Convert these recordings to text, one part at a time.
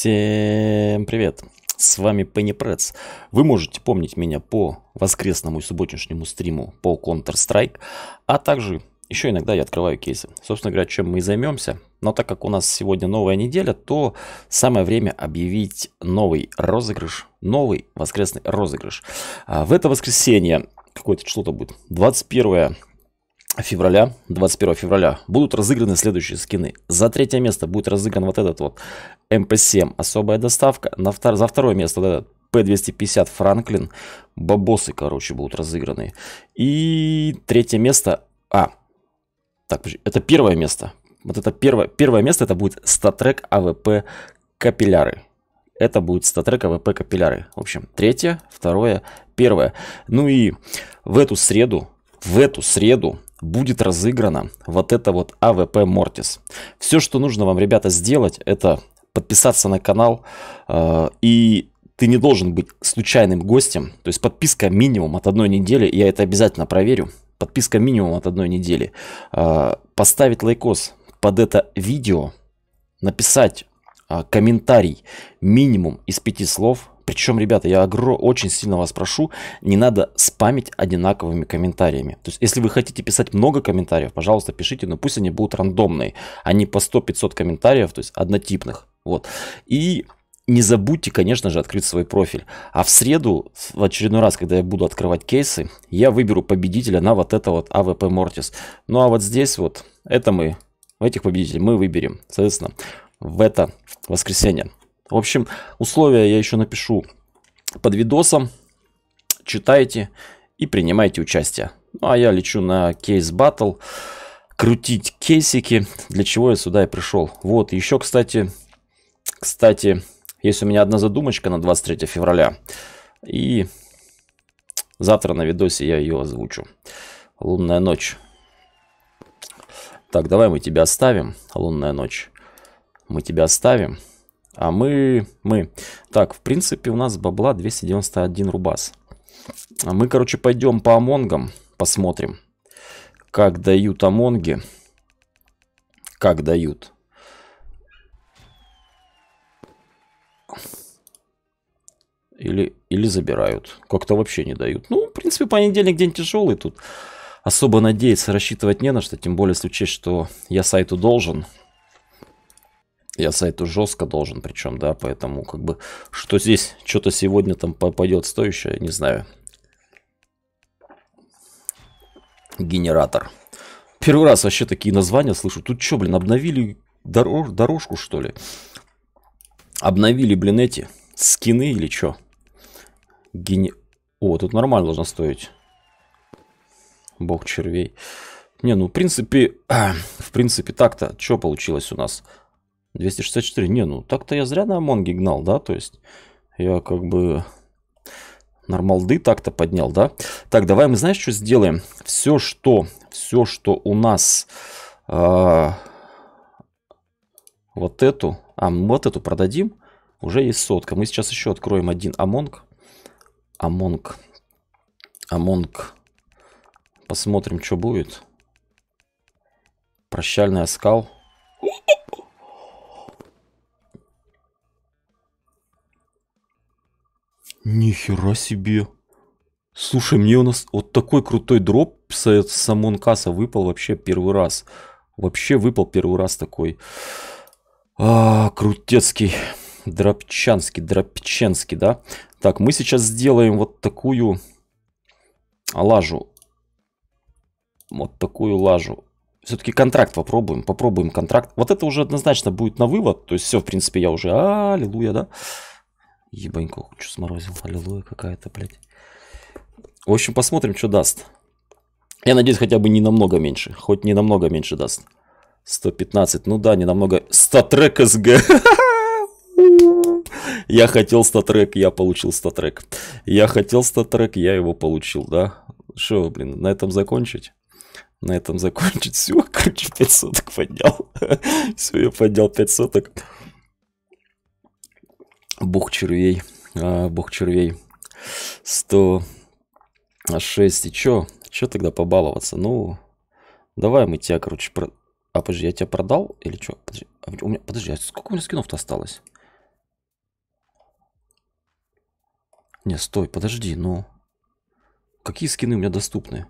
Всем привет! С вами Пенни Прец. Вы можете помнить меня по воскресному и субботнешнему стриму по Counter-Strike, а также еще иногда я открываю кейсы. Собственно говоря, чем мы и займемся. Но так как у нас сегодня новая неделя, то самое время объявить новый розыгрыш, новый воскресный розыгрыш. А в это воскресенье, какое-то что то будет, 21 февраля, 21 февраля, будут разыграны следующие скины. За третье место будет разыгран вот этот вот mp 7 особая доставка. На втор... За второе место вот этот П-250 Франклин. Бабосы, короче, будут разыграны. И третье место... А, так, это первое место. Вот это первое, первое место, это будет статрек АВП Капилляры. Это будет статрек АВП Капилляры. В общем, третье, второе, первое. Ну и в эту среду, в эту среду будет разыграно вот это вот АВП Мортис. Все, что нужно вам, ребята, сделать, это подписаться на канал э, и ты не должен быть случайным гостем. То есть подписка минимум от одной недели, я это обязательно проверю. Подписка минимум от одной недели. Э, поставить лайкос под это видео, написать э, комментарий минимум из пяти слов – причем, ребята, я огро... очень сильно вас прошу, не надо спамить одинаковыми комментариями. То есть, если вы хотите писать много комментариев, пожалуйста, пишите, но пусть они будут рандомные, а не по 100-500 комментариев, то есть однотипных. Вот. И не забудьте, конечно же, открыть свой профиль. А в среду, в очередной раз, когда я буду открывать кейсы, я выберу победителя на вот это вот АВП Мортис. Ну а вот здесь вот, это мы, этих победителей мы выберем, соответственно, в это воскресенье. В общем, условия я еще напишу под видосом. Читайте и принимайте участие. Ну, а я лечу на кейс батл, крутить кейсики, для чего я сюда и пришел. Вот, еще, кстати, кстати, есть у меня одна задумочка на 23 февраля. И завтра на видосе я ее озвучу. Лунная ночь. Так, давай мы тебя оставим, лунная ночь. Мы тебя оставим. А мы... Мы... Так, в принципе, у нас бабла 291 рубас. А мы, короче, пойдем по амонгам, посмотрим, как дают амонги. Как дают. Или, или забирают. Как-то вообще не дают. Ну, в принципе, понедельник день тяжелый тут. Особо надеяться, рассчитывать не на что. Тем более, если учесть, что я сайту должен. Я сайту жестко должен, причем, да, поэтому как бы что здесь, что-то сегодня там попадет стоящее, не знаю. Генератор. Первый раз вообще такие названия слышу. Тут что, блин, обновили дорож дорожку, что ли? Обновили, блин, эти скины или что? Гене... О, тут нормально должно стоить. Бог червей. Не, ну, в принципе, в принципе, так-то, что получилось у нас? 264. Не, ну так-то я зря на Амонге гнал, да? То есть я как бы нормалды так-то поднял, да? Так, давай мы, знаешь, что сделаем? Все, что, все, что у нас... Э, вот эту, а вот эту продадим, уже есть сотка. Мы сейчас еще откроем один Амонг. Амонг. Амонг. Посмотрим, что будет. Прощальный скал. Нихера себе. Слушай, мне у нас вот такой крутой дроп с Самонкаса выпал вообще первый раз. Вообще выпал первый раз такой. А, крутецкий. Дропчанский, Дропченский, да? Так, мы сейчас сделаем вот такую лажу. Вот такую лажу. Все-таки контракт попробуем. Попробуем контракт. Вот это уже однозначно будет на вывод. То есть все, в принципе, я уже... Аллилуйя, да? Ебанько, что сморозил. Аллилуйя какая-то, блядь. В общем, посмотрим, что даст. Я надеюсь, хотя бы не намного меньше. Хоть не намного меньше даст. 115. Ну да, не намного. Статрек СГ. Я хотел статрек, я получил статрек. Я хотел статрек, я его получил, да? Что, блин, на этом закончить? На этом закончить. Все, короче, 5 соток поднял. Все, я поднял 5 соток бог червей, а, бог червей, 106, и чё, чё тогда побаловаться, ну, давай мы тебя, короче, про... а подожди, я тебя продал или чё, подожди, а у меня, подожди, а сколько у меня скинов-то осталось? Не, стой, подожди, ну, какие скины у меня доступны?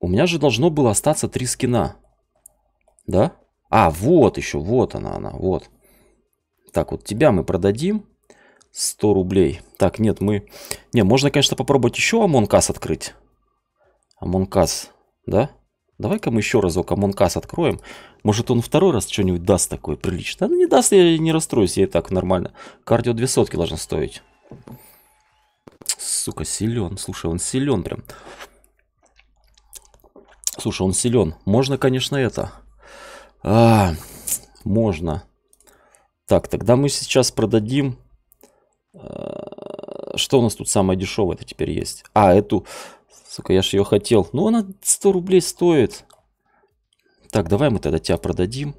У меня же должно было остаться три скина, да? А, вот еще, вот она, она, вот. Так, вот тебя мы продадим. 100 рублей. Так, нет, мы... Не, можно, конечно, попробовать еще Амонкас открыть. Амонкас, да? Давай-ка мы еще разок Амонкас откроем. Может, он второй раз что-нибудь даст такое прилично. Да ну, не даст, я не расстроюсь, я и так нормально. Кардио две сотки должно стоить. Сука, силен. Слушай, он силен прям. Слушай, он силен. Можно, конечно, это... А, можно. Так, тогда мы сейчас продадим... Э, что у нас тут самое дешевое это теперь есть? А, эту... Сука, я же ее хотел. Ну, она 100 рублей стоит. Так, давай мы тогда тебя продадим.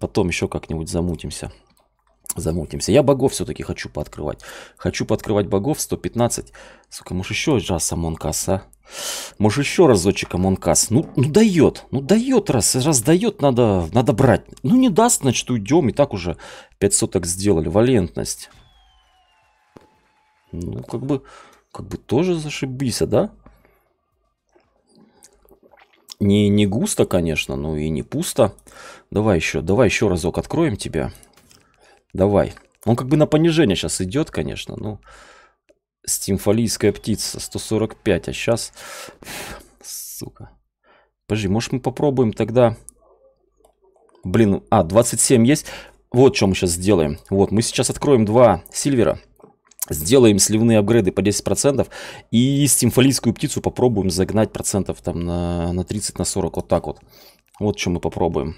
Потом еще как-нибудь замутимся. Замутимся. Я богов все-таки хочу пооткрывать. Хочу пооткрывать богов 115. Сука, может еще раз Амон Касса. Может еще разочек Амонкас. Ну, ну дает, ну дает раз, раз дает, надо, надо брать. Ну не даст, значит уйдем, и так уже 500 так сделали, валентность. Ну как бы, как бы тоже зашибись, а да? Не, не густо, конечно, но и не пусто. Давай еще, давай еще разок откроем тебя. Давай. Он как бы на понижение сейчас идет, конечно, ну... Но... Стимфалийская птица, 145, а сейчас... Сука. Подожди, может мы попробуем тогда... Блин, а, 27 есть? Вот что мы сейчас сделаем. Вот, мы сейчас откроем два сильвера. Сделаем сливные апгрейды по 10%. И стимфалийскую птицу попробуем загнать процентов там на, на 30, на 40. Вот так вот. Вот что мы попробуем.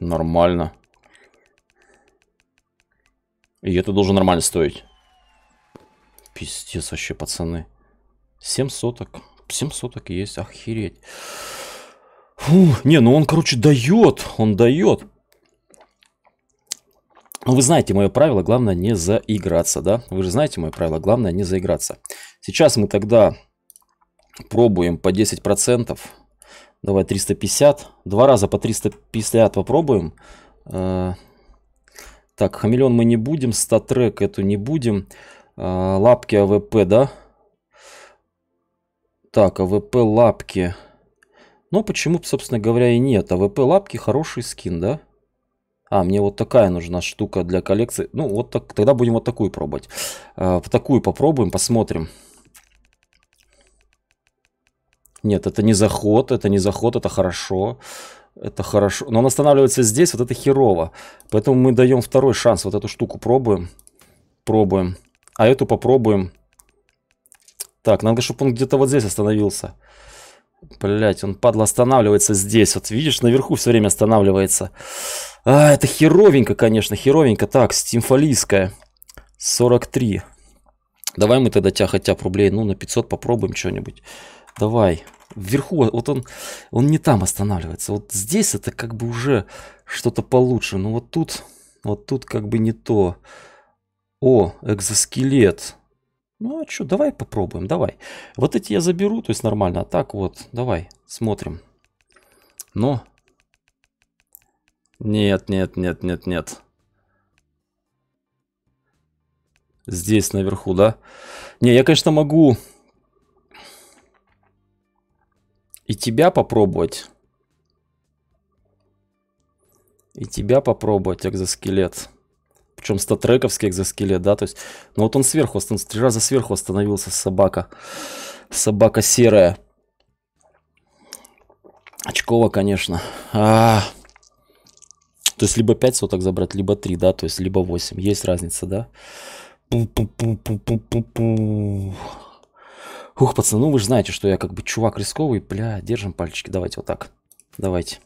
Нормально. И это должно нормально стоить. Пиздец вообще, пацаны. 7 соток. 7 соток есть, охереть. Фу, не, ну он, короче, дает. Он дает. Ну Вы знаете мое правило, главное не заиграться, да? Вы же знаете мое правило, главное не заиграться. Сейчас мы тогда пробуем по 10%. Давай 350. Два раза по 350 попробуем. Э, так, хамелеон мы не будем. Статрек эту не будем. Э, лапки АВП, да? Так, АВП лапки. Но ну, почему, собственно говоря, и нет. АВП лапки хороший скин, да? А, мне вот такая нужна штука для коллекции. Ну, вот так, тогда будем вот такую пробовать. Э, такую попробуем, посмотрим. Нет, это не заход, это не заход, это хорошо. Это хорошо. Но он останавливается здесь, вот это херово. Поэтому мы даем второй шанс. Вот эту штуку пробуем. Пробуем. А эту попробуем. Так, надо, чтобы он где-то вот здесь остановился. Блять, он, падла, останавливается здесь. Вот видишь, наверху все время останавливается. А, это херовенько, конечно, херовенько. Так, стимфалийская. 43. Давай мы тогда тяхотя рублей, ну, на 500 попробуем что-нибудь. Давай. Вверху, вот он, он не там останавливается. Вот здесь это как бы уже что-то получше. Но ну, вот тут, вот тут как бы не то. О, экзоскелет. Ну а что, давай попробуем, давай. Вот эти я заберу, то есть нормально. А так вот, давай, смотрим. Но. Нет, нет, нет, нет, нет. Здесь наверху, да? Не, я, конечно, могу И тебя попробовать. И тебя попробовать, экзоскелет. Причем статрековский экзоскелет, да, то есть... Ну вот он сверху, три раза сверху остановился, собака. Собака серая. Очкова, конечно. А -а -а. То есть либо 5 соток забрать, либо 3, да, то есть либо 8. Есть разница, да? Пу -пу -пу -пу -пу -пу -пу. Ух, пацаны, ну вы же знаете, что я как бы чувак рисковый. Бля, держим пальчики. Давайте вот так. Давайте.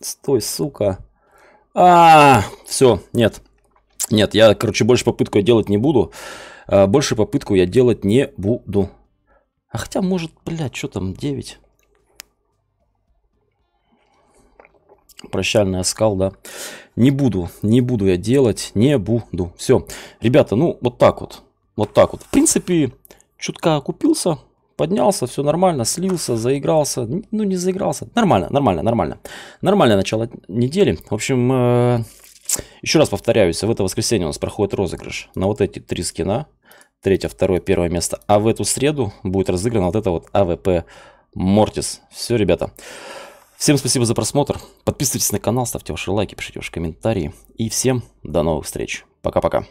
Стой, сука. А, -а, а, все, нет. Нет, я, короче, больше попытку я делать не буду. А, больше попытку я делать не буду. А хотя, может, блядь, что там, 9? прощальный оскал, да. Не буду, не буду я делать, не буду. Все, ребята, ну вот так вот, вот так вот. В принципе, чутка купился, поднялся, все нормально, слился, заигрался, ну не заигрался, нормально, нормально, нормально. Нормальное начало недели. В общем, э, еще раз повторяюсь, в это воскресенье у нас проходит розыгрыш на вот эти три скина. Третье, второе, первое место. А в эту среду будет разыграно вот это вот АВП Мортис. Все, ребята. Всем спасибо за просмотр. Подписывайтесь на канал, ставьте ваши лайки, пишите ваши комментарии. И всем до новых встреч. Пока-пока.